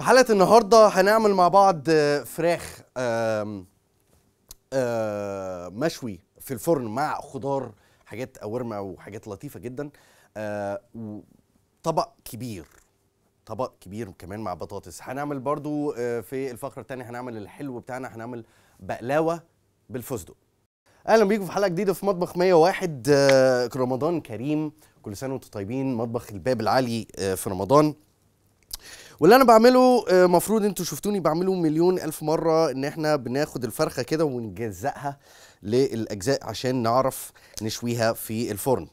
في حلقه النهارده هنعمل مع بعض آه، فراخ آه، مشوي في الفرن مع خضار حاجات اورمه وحاجات لطيفه جدا آه، طبق كبير طبق كبير كمان مع بطاطس هنعمل برضو في الفقره الثانيه هنعمل الحلو بتاعنا هنعمل بقلاوه بالفستق اهلا بيكم في حلقه جديده في مطبخ 101 رمضان كريم كل سنه وانتم طيبين مطبخ الباب العالي في رمضان واللي انا بعمله آه، مفروض انتوا شفتوني بعمله مليون الف مره ان احنا بناخد الفرخه كده ونجزقها للاجزاء عشان نعرف نشويها في الفرن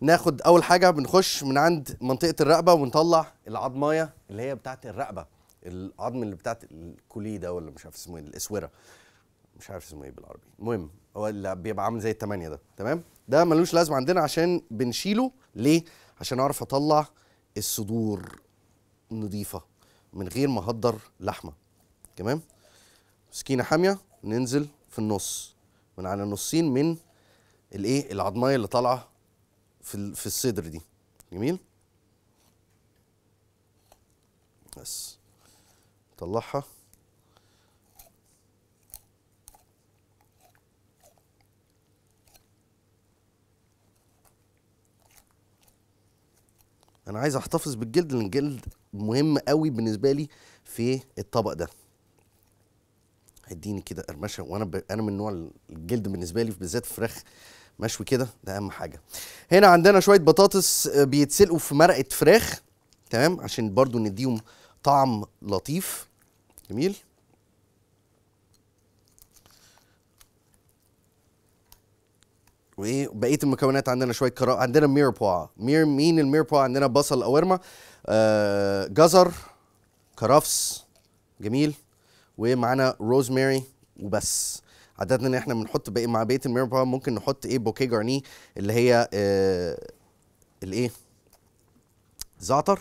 ناخد اول حاجه بنخش من عند منطقه الرقبه ونطلع العظمايه اللي هي بتاعه الرقبه العظم اللي بتاعه الكولي ده ولا مش عارف اسمه ايه الاسوره مش عارف اسمه ايه بالعربي المهم هو اللي بيبقى عامل زي التمانية ده تمام ده ملوش لازمه عندنا عشان بنشيله ليه عشان اعرف اطلع الصدور نضيفه من غير ما اهدر لحمه تمام سكينه حاميه ننزل في النص من على النصين من الايه العضمايه اللي طالعه في في الصدر دي جميل بس طلعها انا عايز احتفظ بالجلد لان الجلد مهم قوي بالنسبه لي في الطبق ده اديني كده قرمشه وانا ب... انا من نوع الجلد بالنسبه لي بالذات فراخ مشوي كده ده اهم حاجه هنا عندنا شويه بطاطس آه، بيتسلقوا في مرقه فراخ تمام عشان برضو نديهم طعم لطيف جميل وايه بقيه المكونات عندنا شويه كرا عندنا ميربوا مير مين الميربوا عندنا بصل قوارمه آه جزر كرفس جميل ومعانا روزماري وبس عاده ان احنا بنحط باقي مع بقيه الميربوا ممكن نحط ايه بوكيه جارني اللي هي آه الايه زعتر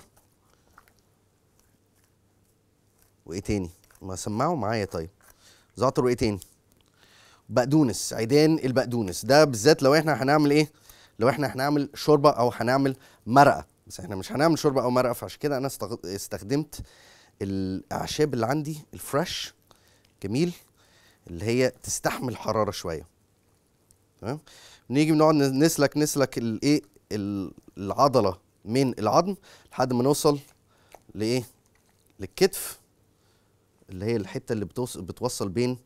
وايه تاني ما سمعوا معايا طيب زعتر وايه تاني بقدونس عيدان البقدونس ده بالذات لو احنا هنعمل ايه لو احنا هنعمل شوربه او هنعمل مرقه بس احنا مش هنعمل شوربه او مرقه فعشان كده انا استخدمت الاعشاب اللي عندي الفريش جميل اللي هي تستحمل حراره شويه تمام نيجي بنقعد نسلك نسلك الايه العضله من العظم لحد ما نوصل لايه للكتف اللي هي الحته اللي بتوصل بين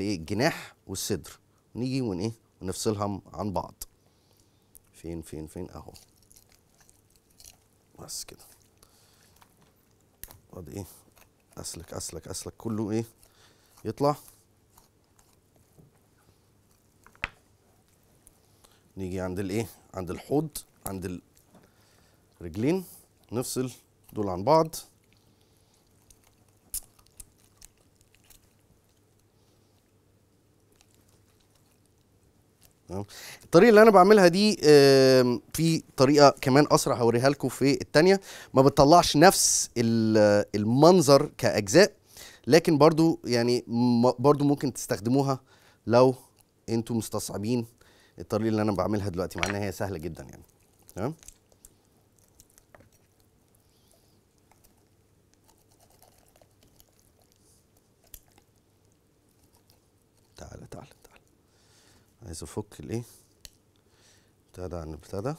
ايه الجناح والصدر نيجي ون ايه ونفصلها عن بعض فين فين فين اهو بس كده ادي ايه اسلك اسلك اسلك كله ايه يطلع نيجي عند الايه عند الحوض عند الرجلين نفصل دول عن بعض الطريقه اللي انا بعملها دي في طريقه كمان اسرع هوريها لكم في الثانيه ما بتطلعش نفس المنظر كاجزاء لكن برضو يعني برضو ممكن تستخدموها لو انتم مستصعبين الطريقه اللي انا بعملها دلوقتي مع انها هي سهله جدا يعني تمام تعالى تعالى عايز افك الايه بتاع ده عن البتاع ده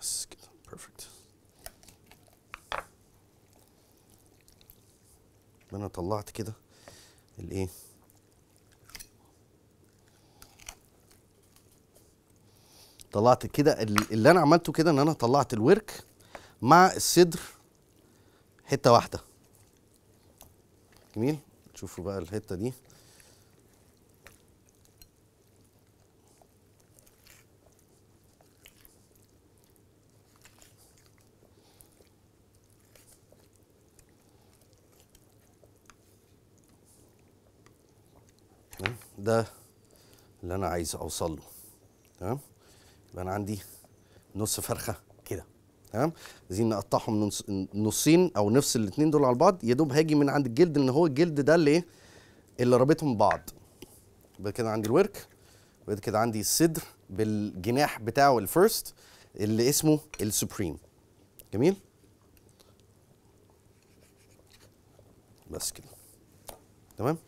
بس كده بيرفكت انا طلعت كده الايه طلعت كده اللي انا عملته كده ان انا طلعت الورك مع الصدر حته واحده جميل تشوفوا بقى الحته دي ده اللي انا عايز اوصل له تمام يبقى انا عندي نص فرخه كده تمام عايزين نقطعهم نصين او نفس الاثنين دول على بعض يا دوب هاجي من عند الجلد ان هو الجلد ده اللي ايه اللي رابطهم ببعض يبقى كده عندي الورك وبعد كده عندي الصدر بالجناح بتاعه الفيرست اللي اسمه السوبريم جميل بس كده تمام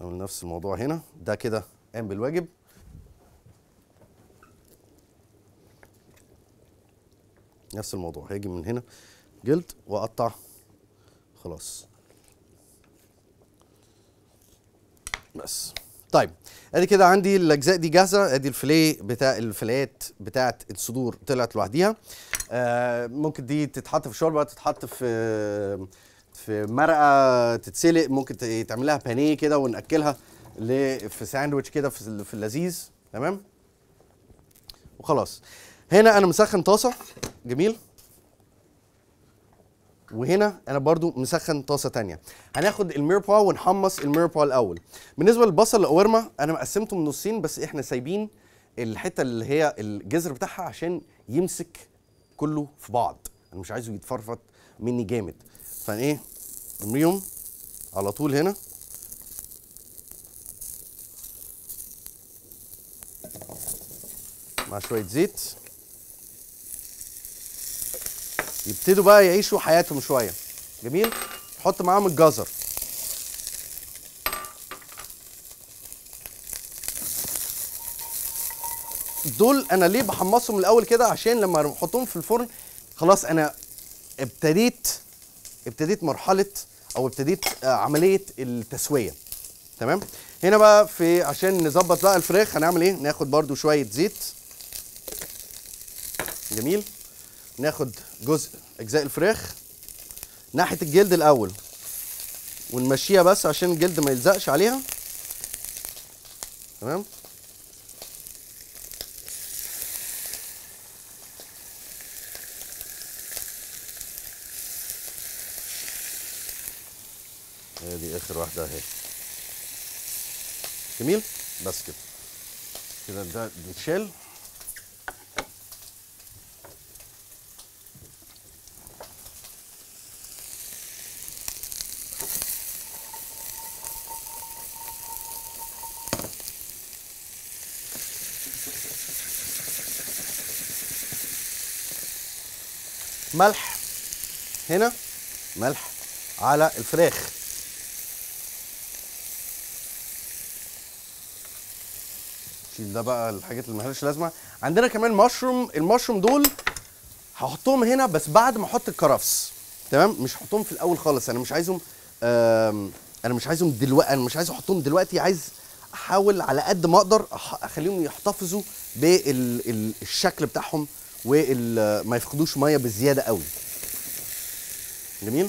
نعمل نفس الموضوع هنا ده كده قام بالواجب نفس الموضوع هاجي من هنا جلد واقطع خلاص بس طيب ادي كده عندي الاجزاء دي جاهزه ادي الفلي بتاع الفليات بتاعه الصدور طلعت لوحديها آه ممكن دي تتحط في شوربه تتحط في في مرقه تتسلق ممكن تعمل لها بانيه كده وناكلها في ساندوتش كده في اللذيذ تمام وخلاص هنا انا مسخن طاسه جميل وهنا انا برضو مسخن طاسه تانية هناخد الميربا ونحمص الميربا الاول بالنسبه للبصل القورمه انا مقسمته من نصين بس احنا سايبين الحته اللي هي الجذر بتاعها عشان يمسك كله في بعض انا مش عايزه يتفرفط مني جامد ايه امريهم على طول هنا مع شويه زيت يبتدوا بقى يعيشوا حياتهم شويه جميل حط معاهم الجزر دول انا ليه بحمصهم الاول كده عشان لما احطهم في الفرن خلاص انا ابتديت ابتديت مرحله او ابتديت آه، عمليه التسويه تمام هنا بقى في عشان نظبط بقى الفراخ هنعمل ايه ناخد برده شويه زيت جميل ناخد جزء اجزاء الفراخ ناحيه الجلد الاول ونمشيها بس عشان الجلد ما يلزقش عليها تمام اخر واحده اهي جميل بس كده كده ده بيتشال ملح هنا ملح على الفراخ شيل ده بقى الحاجات اللي مالهاش لازمه عندنا كمان مشروم المشروم دول هحطهم هنا بس بعد ما احط الكرفس تمام مش هحطهم في الاول خالص انا مش عايزهم انا مش عايزهم دلوقتي انا مش عايز احطهم دلوقتي عايز احاول على قد ما اقدر اخليهم يحتفظوا بالشكل بتاعهم وما يفقدوش ميه بالزياده قوي جميل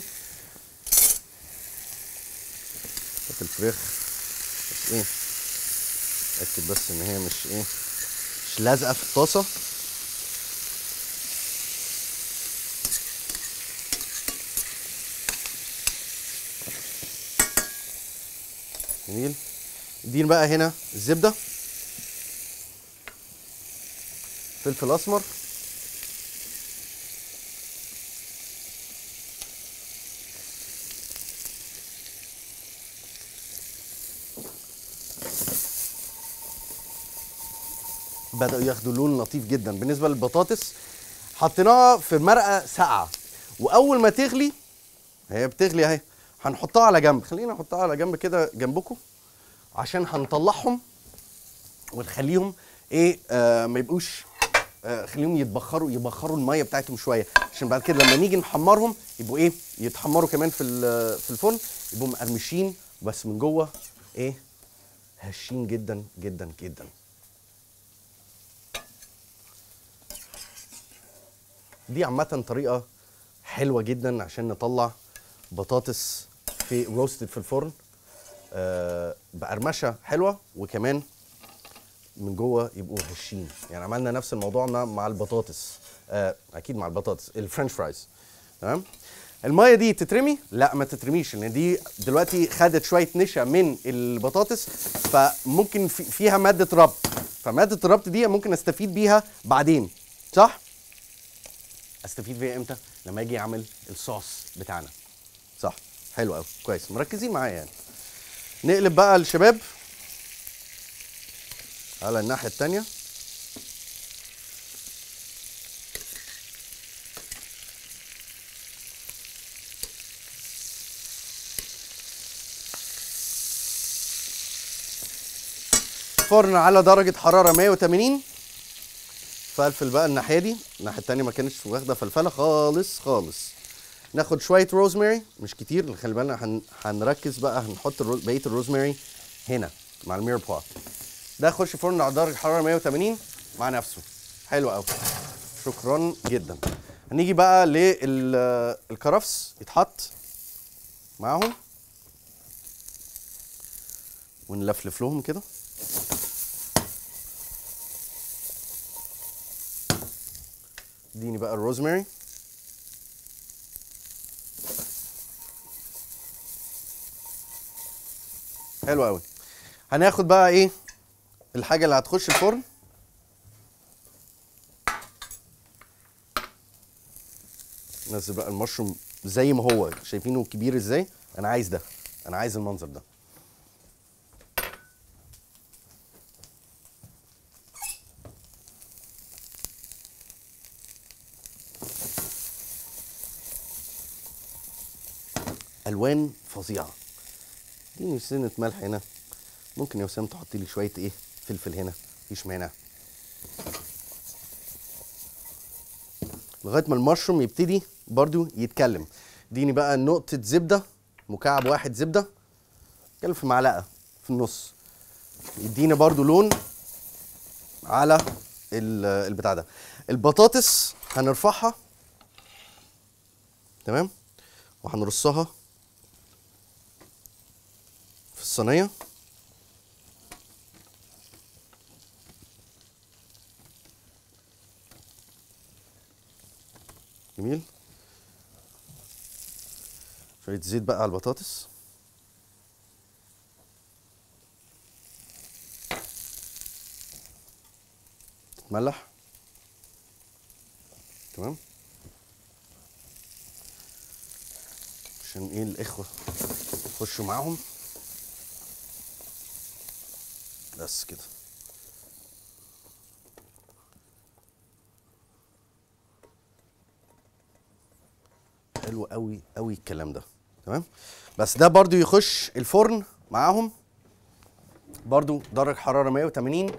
الفريخ بس ايه اتاكد بس ان هي مش ايه مش لازقه في الطاسه جميل ادين بقى هنا الزبده فلفل اسمر بداوا ياخدوا لون لطيف جدا بالنسبه للبطاطس حطيناها في مرقه ساقعه واول ما تغلي هي بتغلي اهي هنحطها على جنب خلينا نحطها على جنب كده جنبكم عشان هنطلعهم ونخليهم ايه آه ما يبقوش آه خليهم يتبخروا يبخروا الميه بتاعتهم شويه عشان بعد كده لما نيجي نحمرهم يبقوا ايه يتحمروا كمان في في الفرن يبقوا مقرمشين بس من جوه ايه هشين جدا جدا جدا دي عامة طريقة حلوة جدا عشان نطلع بطاطس في روستد في الفرن آه، بقرمشة حلوة وكمان من جوه يبقوا هشين يعني عملنا نفس الموضوع مع البطاطس آه، اكيد مع البطاطس الفرنش فرايز تمام الميه دي تترمي لا ما تترميش لان دي دلوقتي خدت شويه نشا من البطاطس فممكن فيها ماده ربط فماده الربط دي ممكن استفيد بيها بعدين صح استفيد بيها امتى لما اجي اعمل الصوص بتاعنا صح حلو قوي كويس مركزين معايا يعني نقلب بقى الشباب على الناحيه الثانيه فرن على درجة حرارة 180 فلفل بقى الناحيه دي الناحيه الثانيه ما كانتش واخده فلفله خالص خالص ناخد شويه روزماري مش كتير خلي بالنا هن... هنركز بقى هنحط الرو... بقيه الروزماري هنا مع الميربوا ده خش فرن على درجه حراره 180 مع نفسه حلو قوي شكرا جدا هنيجي بقى للكرفس يتحط معاهم ونلفلف لهم كده اديني بقى الروزماري حلو قوي هناخد بقى ايه الحاجه اللي هتخش الفرن نزل بقى المشروم زي ما هو شايفينه كبير ازاي انا عايز ده انا عايز المنظر ده الوان فظيعه اديني سنه ملح هنا ممكن يا وسام تحطي لي شويه ايه فلفل هنا مفيش مانع لغايه ما المشروم يبتدي برضو يتكلم اديني بقى نقطه زبده مكعب واحد زبده كلف في معلقه في النص يدينا برضو لون على البتاع ده البطاطس هنرفعها تمام وهنرصها الصينيه جميل شويه زيت بقى على البطاطس تتملح تمام عشان ايه الاخوه يخشوا معاهم بس كده حلو قوي قوي الكلام ده تمام بس ده برضو يخش الفرن معاهم برضو درجه حراره 180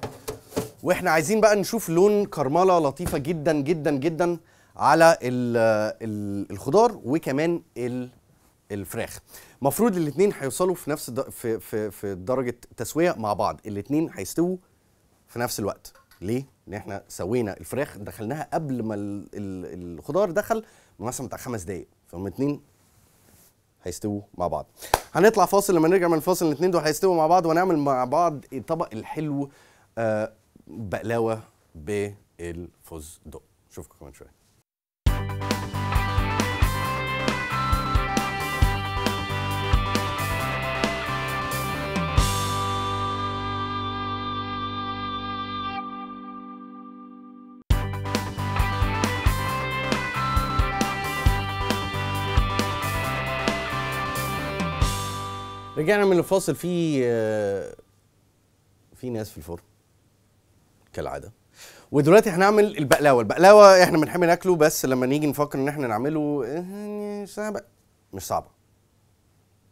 واحنا عايزين بقى نشوف لون كرمله لطيفه جدا جدا جدا على الخضار وكمان الفراخ المفروض الاثنين هيوصلوا في نفس في في في درجه تسويه مع بعض الاثنين هيستووا في نفس الوقت ليه ان احنا سوينا الفراخ دخلناها قبل ما ال... الخضار دخل مثلا بتاع خمس دقائق فهم الاثنين هيستووا مع بعض هنطلع فاصل لما نرجع من الفاصل الاثنين دول هيستووا مع بعض وهنعمل مع بعض الطبق الحلو آه بقلاوه بالفستق اشوفكم كمان شويه رجعنا من الفاصل في آه، في ناس في الفرن كالعاده ودلوقتي هنعمل البقلاوه البقلاوه احنا بنحب ناكله بس لما نيجي نفكر ان احنا نعمله يعني صعبه مش صعبه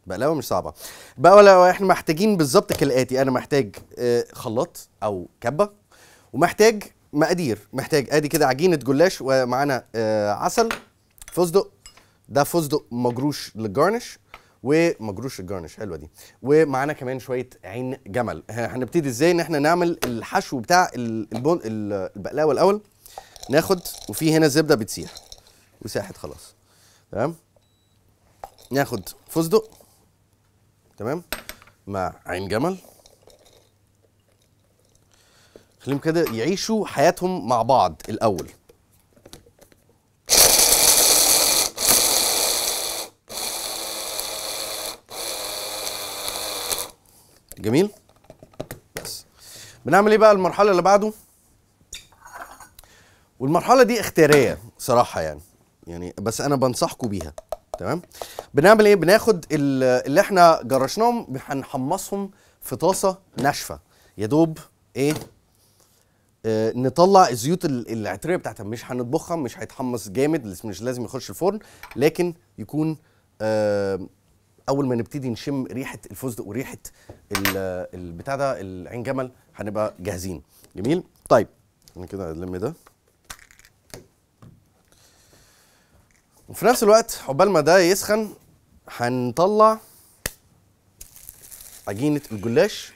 بقلاوه مش صعبه بقلاوه احنا محتاجين بالظبط كالاتي انا محتاج آه، خلاط او كبه ومحتاج مقادير محتاج ادي كده عجينه جلاش ومعانا آه، عسل فستق ده فستق مجروش للجارنش ومجروش الجرنش حلوه دي ومعانا كمان شويه عين جمل هنبتدي ازاي ان احنا نعمل الحشو بتاع البقلاوه الاول ناخد وفي هنا زبده بتسيح وساحت خلاص تمام ناخد فستق تمام مع عين جمل خليهم كده يعيشوا حياتهم مع بعض الاول جميل بس بنعمل ايه بقى المرحله اللي بعده والمرحله دي اختياريه صراحه يعني يعني بس انا بنصحكم بيها تمام بنعمل ايه بناخد اللي احنا جرشناهم هنحمصهم في طاسه ناشفه يا دوب ايه آه نطلع الزيوت العطريه بتاعتها مش هنطبخها مش هيتحمص جامد مش لازم يخش الفرن لكن يكون آه اول ما نبتدي نشم ريحه الفستق وريحه البتاع ده العين جمل هنبقى جاهزين جميل طيب انا كده هلم ده وفي نفس الوقت عقبال ما ده يسخن هنطلع عجينه الجلاش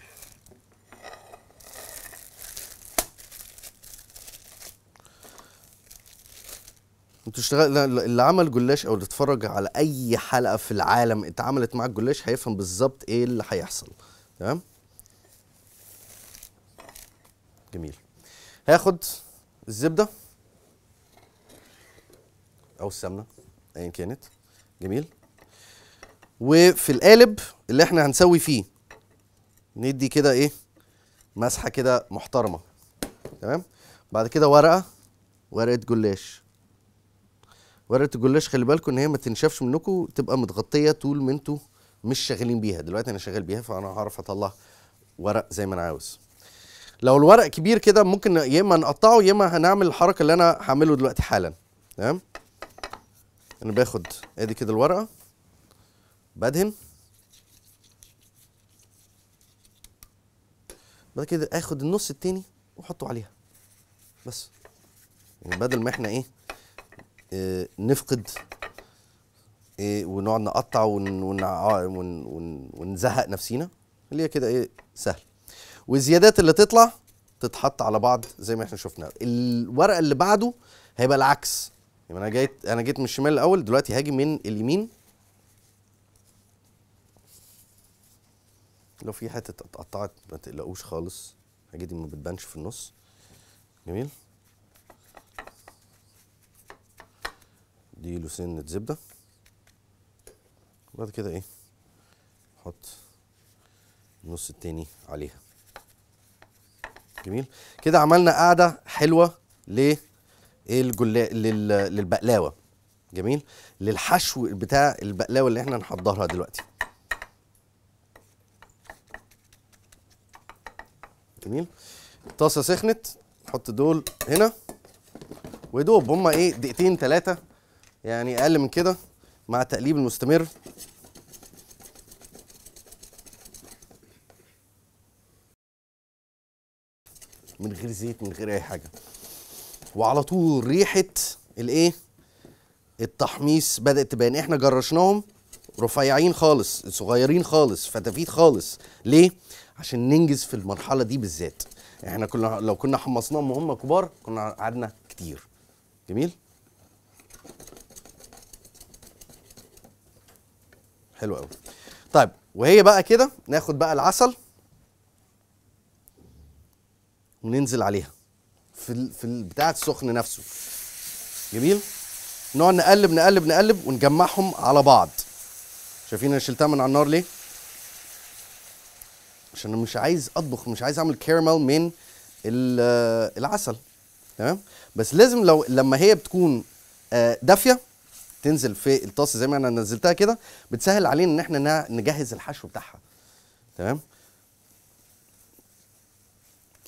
بتشتغل اللي عمل جلاش او اللي اتفرج على اي حلقه في العالم اتعملت معاك جلاش هيفهم بالظبط ايه اللي هيحصل تمام جميل هاخد الزبده او السمنه ايا كانت جميل وفي القالب اللي احنا هنسوي فيه ندي كده ايه مسحه كده محترمه تمام بعد كده ورقه ورقه جلاش ورقه الجلاش خلي بالكم ان هي ما تنشفش منكم تبقى متغطيه طول ما انتوا مش شغالين بيها دلوقتي انا شغال بيها فانا هعرف اطلع ورق زي ما انا عاوز لو الورق كبير كده ممكن يا اما نقطعه يا اما هنعمل الحركه اللي انا هعمله دلوقتي حالا تمام انا باخد ادي كده الورقه بدهن بعد كده اخد النص التاني واحطه عليها بس يعني بدل ما احنا ايه آه، نفقد ايه ونقعد نقطع ونزهق نفسينا اللي هي كده ايه سهل والزيادات اللي تطلع تتحط على بعض زي ما احنا شفنا الورقه اللي بعده هيبقى العكس يعني انا جيت انا جيت من الشمال الاول دلوقتي هاجي من اليمين لو في حته اتقطعت ما تقلقوش خالص هاجي دي ما بتبانش في النص جميل اديله سنه زبده وبعد كده ايه نحط النص التاني عليها جميل كده عملنا قاعده حلوه للجلا للبقلاوه جميل للحشو بتاع البقلاوه اللي احنا هنحضرها دلوقتي جميل الطاسه سخنت نحط دول هنا ويدوب هما ايه دقيقتين ثلاثه يعني اقل من كده مع التقليب المستمر من غير زيت من غير اي حاجه وعلى طول ريحه الايه التحميص بدات تبان احنا جرشناهم رفيعين خالص صغيرين خالص فتافيت خالص ليه عشان ننجز في المرحله دي بالذات احنا كنا لو كنا حمصناهم وهم كبار كنا قعدنا كتير جميل حلو قوي طيب وهي بقى كده ناخد بقى العسل وننزل عليها في في البتاع السخن نفسه جميل نقعد نقلب نقلب نقلب ونجمعهم على بعض شايفين انا شلتها من على النار ليه عشان انا مش عايز اطبخ مش عايز اعمل كراميل من العسل تمام بس لازم لو لما هي بتكون آه، دافيه تنزل في الطاسه زي ما انا نزلتها كده بتسهل علينا ان احنا نجهز الحشو بتاعها تمام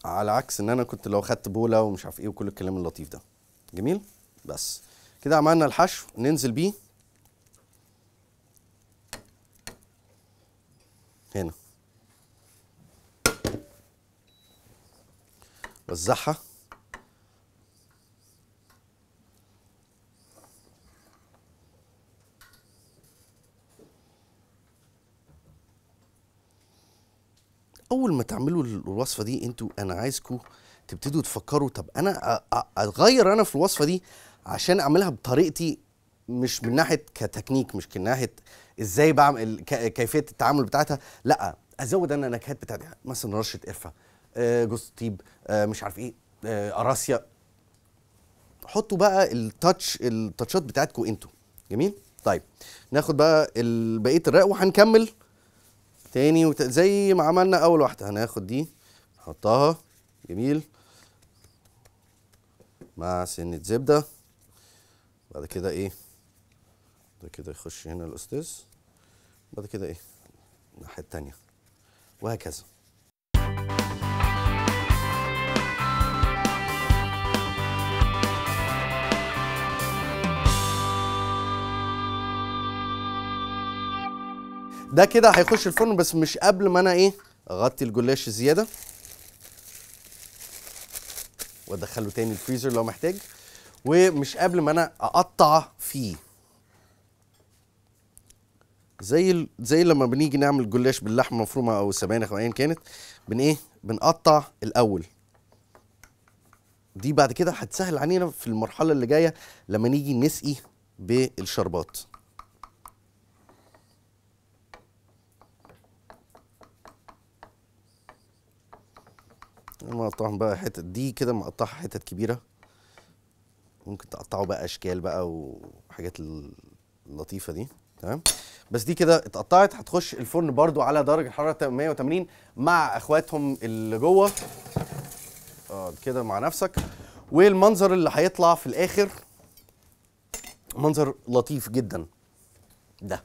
على عكس ان انا كنت لو خدت بوله ومش عارف ايه وكل الكلام اللطيف ده جميل بس كده عملنا الحشو ننزل بيه هنا وزعها الوصفه دي انتوا انا عايزكوا تبتدوا تفكروا طب انا اغير انا في الوصفه دي عشان اعملها بطريقتي مش من ناحيه كتكنيك مش من ناحيه ازاي بعمل كيفيه التعامل بتاعتها لا ازود انا النكهات بتاعتي مثلا رشه قرفه آه، جوز طيب آه، مش عارف ايه آه، اراسيا حطوا بقى التاتش التاتشات بتاعتكم انتوا جميل طيب ناخد بقى بقيه الرق وهنكمل تاني وت... زي ما عملنا اول واحده هناخد دي نحطها جميل مع سنه زبده بعد كده ايه ده كده يخش هنا الاستاذ بعد كده ايه الناحيه التانيه وهكذا ده كده هيخش الفرن بس مش قبل ما انا ايه اغطي الجلاش زياده وادخله تاني الفريزر لو محتاج ومش قبل ما انا اقطع فيه زي زي لما بنيجي نعمل جلاش باللحمه مفرومه او سبانخ او ايا كانت بن ايه بنقطع الاول دي بعد كده هتسهل علينا في المرحله اللي جايه لما نيجي نسقي بالشربات مقطعهم بقى حتت دي كده مقطعها حتت كبيره ممكن تقطعه بقى اشكال بقى وحاجات اللطيفه دي تمام بس دي كده اتقطعت هتخش الفرن برده على درجه حراره 180 مع اخواتهم اللي جوه اه كده مع نفسك والمنظر اللي هيطلع في الاخر منظر لطيف جدا ده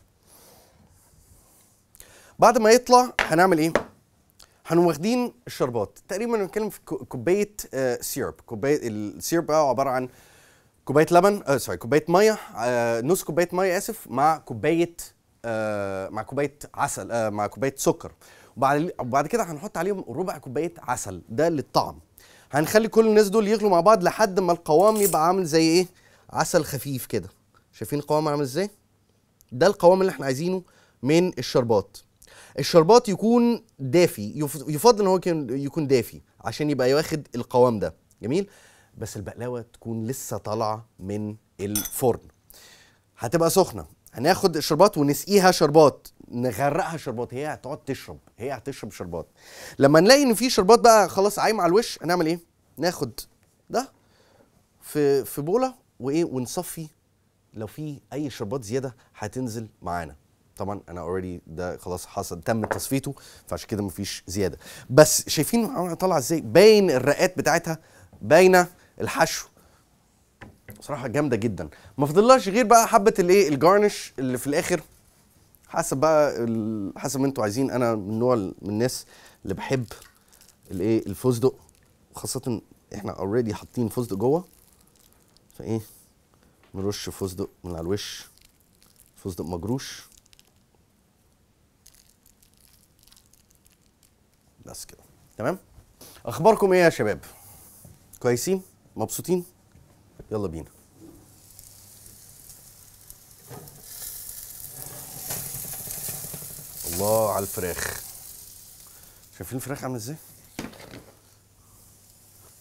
بعد ما يطلع هنعمل ايه هنقوم واخدين الشربات تقريبا بنتكلم في كوبايه آه، سيرب كوبايه السيرب بقى عباره عن كوبايه لبن آه سوري كوبايه ميه آه نص كوبايه ميه اسف مع كوبايه آه مع كوبايه عسل آه مع كوبايه سكر وبعد وبعد كده هنحط عليهم ربع كوبايه عسل ده للطعم هنخلي كل الناس دول يغلوا مع بعض لحد ما القوام يبقى عامل زي ايه عسل خفيف كده شايفين القوام عامل ازاي ده القوام اللي احنا عايزينه من الشربات الشربات يكون دافي يفضل ان هو يكون دافي عشان يبقى واخد القوام ده جميل بس البقلاوه تكون لسه طالعه من الفرن هتبقى سخنه هناخد الشربات ونسقيها شربات نغرقها شربات هي هتقعد تشرب هي هتشرب شربات لما نلاقي ان في شربات بقى خلاص عايم على الوش هنعمل ايه ناخد ده في في بوله وايه ونصفي لو في اي شربات زياده هتنزل معانا طبعا انا اوريدي ده خلاص حصل تم تصفيته فعشان كده مفيش زياده بس شايفين طالعه ازاي باين الرقات بتاعتها باينه الحشو صراحه جامده جدا ما فضلهاش غير بقى حبه الايه الجارنش اللي في الاخر حسب بقى حسب ما انتوا عايزين انا من نوع من الناس اللي بحب الايه الفستق خاصه احنا اوريدي حاطين فستق جوه فايه نرش فستق من على الوش فستق مجروش بس كده تمام اخباركم ايه يا شباب كويسين مبسوطين يلا بينا الله على الفراخ شايفين الفراخ عامله ازاي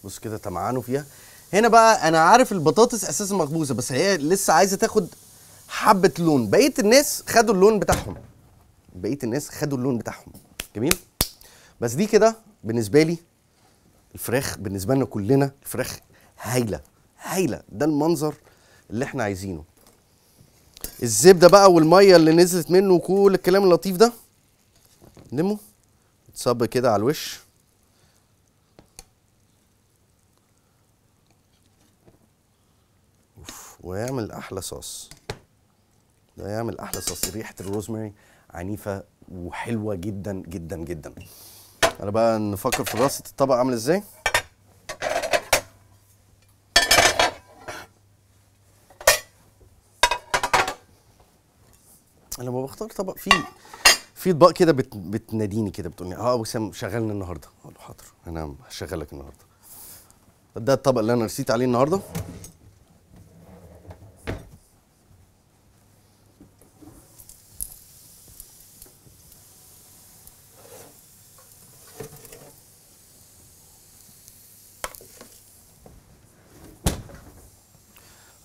بص كده تمعنوا فيها هنا بقى انا عارف البطاطس اساسا مخبوزه بس هي لسه عايزه تاخد حبه لون بقيه الناس خدوا اللون بتاعهم بقيه الناس خدوا اللون بتاعهم جميل بس دي كده بالنسبه لي الفراخ بالنسبه لنا كلنا الفراخ هايله هايله ده المنظر اللي احنا عايزينه الزبده بقى والميه اللي نزلت منه وكل الكلام اللطيف ده نمو تصب كده على الوش ويعمل احلى صوص ده يعمل احلى صوص ريحه الروزماري عنيفه وحلوه جدا جدا جدا انا بقى نفكر في دراسه الطبق عامل ازاي انا لما بختار طبق فيه في اطباق كده بت... بتناديني كده بتقول لي اه وسام شغلنا النهارده اقول له حاضر انا هشغلك النهارده ده الطبق اللي انا رسيت عليه النهارده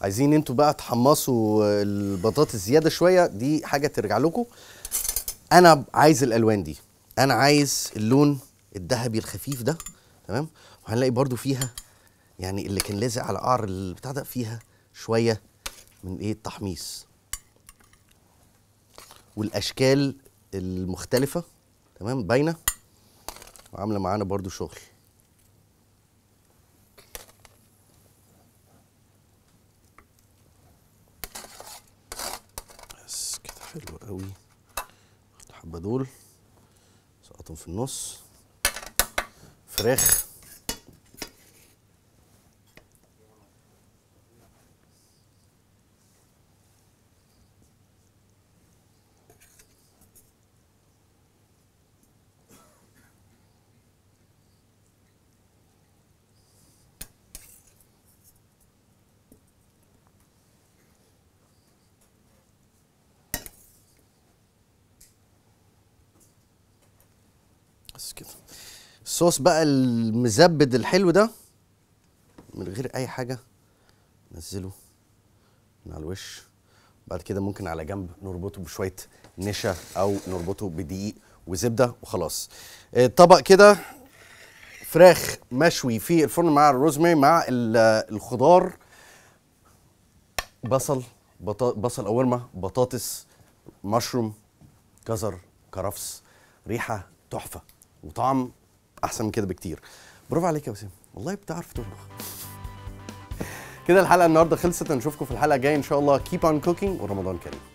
عايزين انتوا بقى تحمصوا البطاطس زياده شويه دي حاجه ترجع لكم انا عايز الالوان دي انا عايز اللون الذهبي الخفيف ده تمام وهنلاقي برضو فيها يعني اللي كان لازق على قعر البتاع ده فيها شويه من ايه التحميص والاشكال المختلفه تمام باينه وعامله معانا برضو شغل حلو قوي الحبه دول سقطهم في النص فراخ بس كده الصوص بقى المزبد الحلو ده من غير اي حاجه نزله من على الوش بعد كده ممكن على جنب نربطه بشويه نشا او نربطه بدقيق وزبده وخلاص الطبق آه، كده فراخ مشوي في الفرن مع الروزماري مع الخضار بصل بطا بصل او ورمه بطاطس مشروم جزر كرفس ريحه تحفه وطعم احسن من كده بكتير برافو عليك يا وسام والله بتعرف تطبخ كده الحلقه النهارده خلصت نشوفكم في الحلقه الجايه ان شاء الله كيب اون كوكينج ورمضان كريم